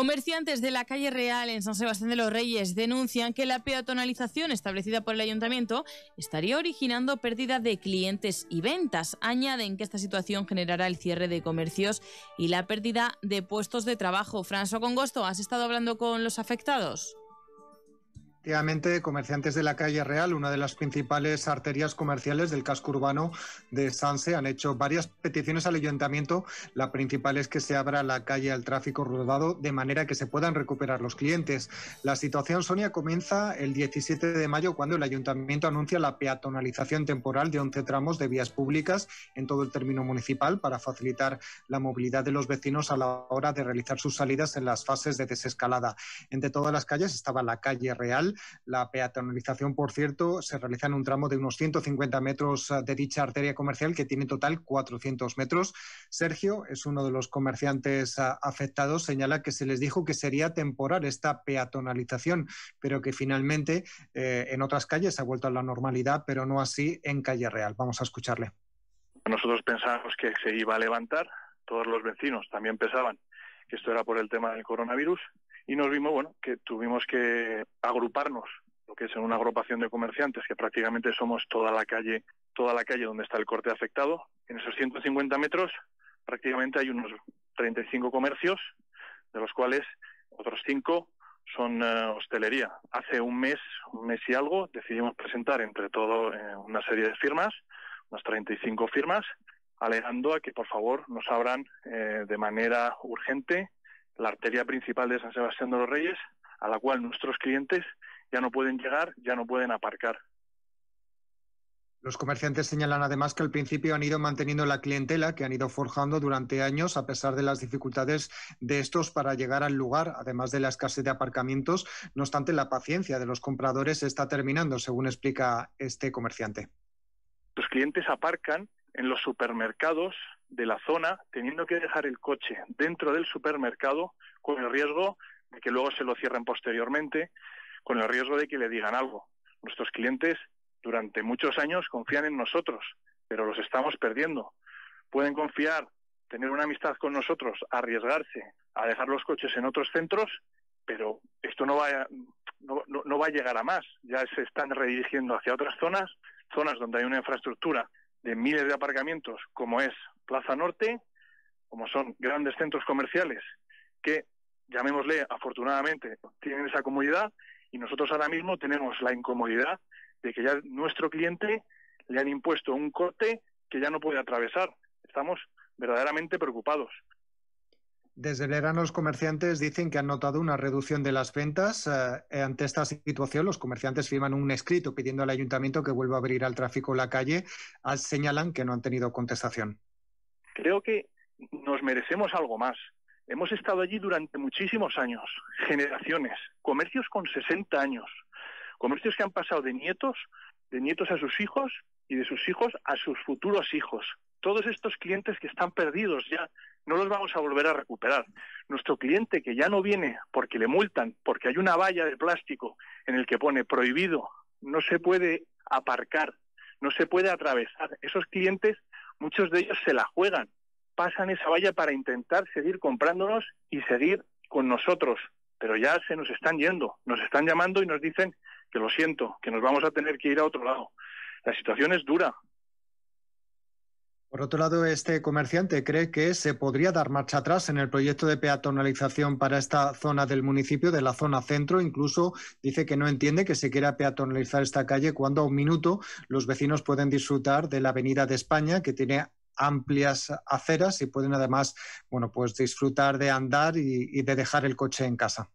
Comerciantes de la calle Real en San Sebastián de los Reyes denuncian que la peatonalización establecida por el ayuntamiento estaría originando pérdida de clientes y ventas. Añaden que esta situación generará el cierre de comercios y la pérdida de puestos de trabajo. François Congosto, ¿has estado hablando con los afectados? Efectivamente, comerciantes de la calle Real, una de las principales arterias comerciales del casco urbano de Sanse, han hecho varias peticiones al ayuntamiento. La principal es que se abra la calle al tráfico rodado de manera que se puedan recuperar los clientes. La situación, Sonia, comienza el 17 de mayo cuando el ayuntamiento anuncia la peatonalización temporal de 11 tramos de vías públicas en todo el término municipal para facilitar la movilidad de los vecinos a la hora de realizar sus salidas en las fases de desescalada. Entre todas las calles estaba la calle Real la peatonalización, por cierto, se realiza en un tramo de unos 150 metros eh, de dicha arteria comercial que tiene total 400 metros. Sergio es uno de los comerciantes eh, afectados. Señala que se les dijo que sería temporal esta peatonalización, pero que finalmente eh, en otras calles ha vuelto a la normalidad, pero no así en Calle Real. Vamos a escucharle. Nosotros pensamos que se iba a levantar, todos los vecinos también pensaban que esto era por el tema del coronavirus y nos vimos, bueno, que tuvimos que agruparnos, lo que es en una agrupación de comerciantes, que prácticamente somos toda la calle, toda la calle donde está el corte afectado. En esos 150 metros prácticamente hay unos 35 comercios, de los cuales otros 5 son eh, hostelería. Hace un mes, un mes y algo, decidimos presentar entre todo eh, una serie de firmas, unas 35 firmas, alegando a que por favor nos abran eh, de manera urgente la arteria principal de San Sebastián de los Reyes, a la cual nuestros clientes ya no pueden llegar, ya no pueden aparcar. Los comerciantes señalan además que al principio han ido manteniendo la clientela que han ido forjando durante años a pesar de las dificultades de estos para llegar al lugar, además de la escasez de aparcamientos. No obstante, la paciencia de los compradores está terminando, según explica este comerciante. Los clientes aparcan en los supermercados, de la zona teniendo que dejar el coche dentro del supermercado con el riesgo de que luego se lo cierren posteriormente, con el riesgo de que le digan algo. Nuestros clientes durante muchos años confían en nosotros, pero los estamos perdiendo. Pueden confiar, tener una amistad con nosotros, arriesgarse a dejar los coches en otros centros, pero esto no va a, no va a llegar a más. Ya se están redirigiendo hacia otras zonas, zonas donde hay una infraestructura de miles de aparcamientos, como es Plaza Norte, como son grandes centros comerciales que, llamémosle afortunadamente, tienen esa comodidad y nosotros ahora mismo tenemos la incomodidad de que ya nuestro cliente le han impuesto un corte que ya no puede atravesar. Estamos verdaderamente preocupados. Desde verano los comerciantes dicen que han notado una reducción de las ventas. Eh, ante esta situación, los comerciantes firman un escrito pidiendo al ayuntamiento que vuelva a abrir al tráfico la calle. Ah, señalan que no han tenido contestación. Creo que nos merecemos algo más. Hemos estado allí durante muchísimos años, generaciones, comercios con 60 años, comercios que han pasado de nietos, de nietos a sus hijos y de sus hijos a sus futuros hijos. Todos estos clientes que están perdidos ya no los vamos a volver a recuperar. Nuestro cliente que ya no viene porque le multan, porque hay una valla de plástico en el que pone prohibido, no se puede aparcar, no se puede atravesar. Esos clientes, muchos de ellos se la juegan, pasan esa valla para intentar seguir comprándonos y seguir con nosotros, pero ya se nos están yendo, nos están llamando y nos dicen que lo siento, que nos vamos a tener que ir a otro lado. La situación es dura, por otro lado, este comerciante cree que se podría dar marcha atrás en el proyecto de peatonalización para esta zona del municipio, de la zona centro. Incluso dice que no entiende que se quiera peatonalizar esta calle cuando a un minuto los vecinos pueden disfrutar de la Avenida de España, que tiene amplias aceras y pueden además bueno, pues disfrutar de andar y de dejar el coche en casa.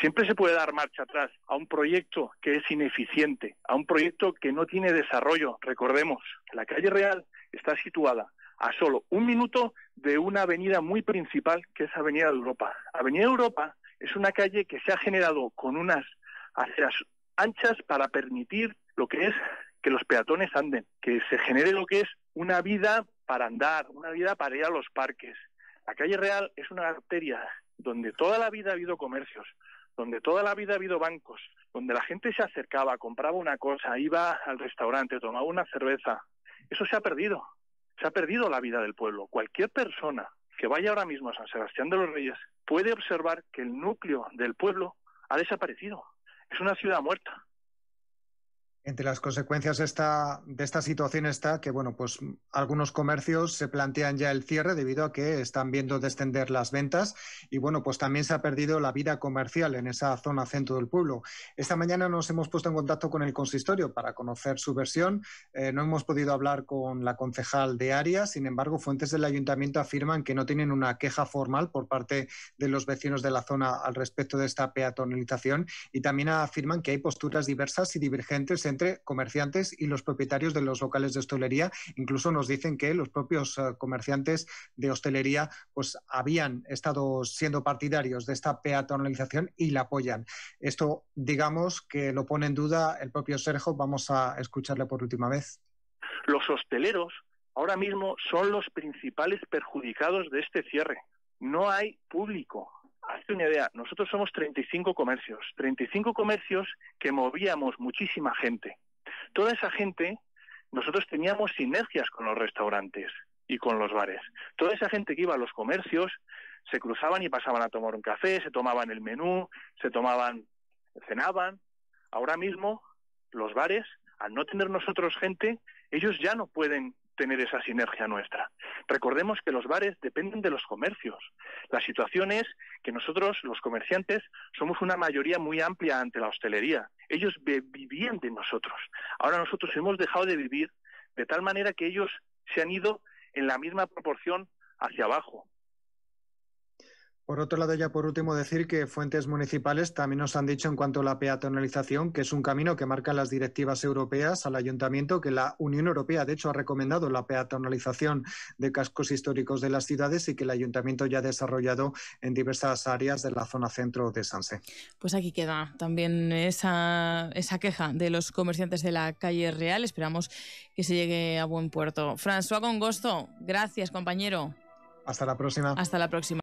Siempre se puede dar marcha atrás a un proyecto que es ineficiente, a un proyecto que no tiene desarrollo. Recordemos, la calle real está situada a solo un minuto de una avenida muy principal que es Avenida Europa. Avenida Europa es una calle que se ha generado con unas aceras anchas para permitir lo que es que los peatones anden, que se genere lo que es una vida para andar, una vida para ir a los parques. La calle Real es una arteria donde toda la vida ha habido comercios, donde toda la vida ha habido bancos, donde la gente se acercaba, compraba una cosa, iba al restaurante, tomaba una cerveza, eso se ha perdido. Se ha perdido la vida del pueblo. Cualquier persona que vaya ahora mismo a San Sebastián de los Reyes puede observar que el núcleo del pueblo ha desaparecido. Es una ciudad muerta. Entre las consecuencias de esta situación está que, bueno, pues mm, algunos comercios se plantean ya el cierre debido a que están viendo descender las ventas y, bueno, pues también se ha perdido la vida comercial en esa zona centro del pueblo. Esta mañana nos hemos puesto en contacto con el consistorio para conocer su versión. Eh, no hemos podido hablar con la concejal de área, sin embargo, fuentes del ayuntamiento afirman que no tienen una queja formal por parte de los vecinos de la zona al respecto de esta peatonalización y también afirman que hay posturas diversas y divergentes entre comerciantes y los propietarios de los locales de hostelería. Incluso nos dicen que los propios eh, comerciantes de hostelería pues habían estado siendo partidarios de esta peatonalización y la apoyan. Esto, digamos, que lo pone en duda el propio Sergio. Vamos a escucharle por última vez. Los hosteleros ahora mismo son los principales perjudicados de este cierre. No hay público, Hazte una idea, nosotros somos 35 comercios, 35 comercios que movíamos muchísima gente. Toda esa gente, nosotros teníamos sinergias con los restaurantes y con los bares. Toda esa gente que iba a los comercios se cruzaban y pasaban a tomar un café, se tomaban el menú, se tomaban, cenaban. Ahora mismo los bares, al no tener nosotros gente, ellos ya no pueden tener esa sinergia nuestra. Recordemos que los bares dependen de los comercios. La situación es que nosotros, los comerciantes, somos una mayoría muy amplia ante la hostelería. Ellos vivían de nosotros. Ahora nosotros hemos dejado de vivir de tal manera que ellos se han ido en la misma proporción hacia abajo. Por otro lado, ya por último, decir que fuentes municipales también nos han dicho en cuanto a la peatonalización, que es un camino que marcan las directivas europeas al ayuntamiento, que la Unión Europea, de hecho, ha recomendado la peatonalización de cascos históricos de las ciudades y que el ayuntamiento ya ha desarrollado en diversas áreas de la zona centro de Sanse. Pues aquí queda también esa, esa queja de los comerciantes de la calle Real. Esperamos que se llegue a buen puerto. François gusto. gracias, compañero. Hasta la próxima. Hasta la próxima.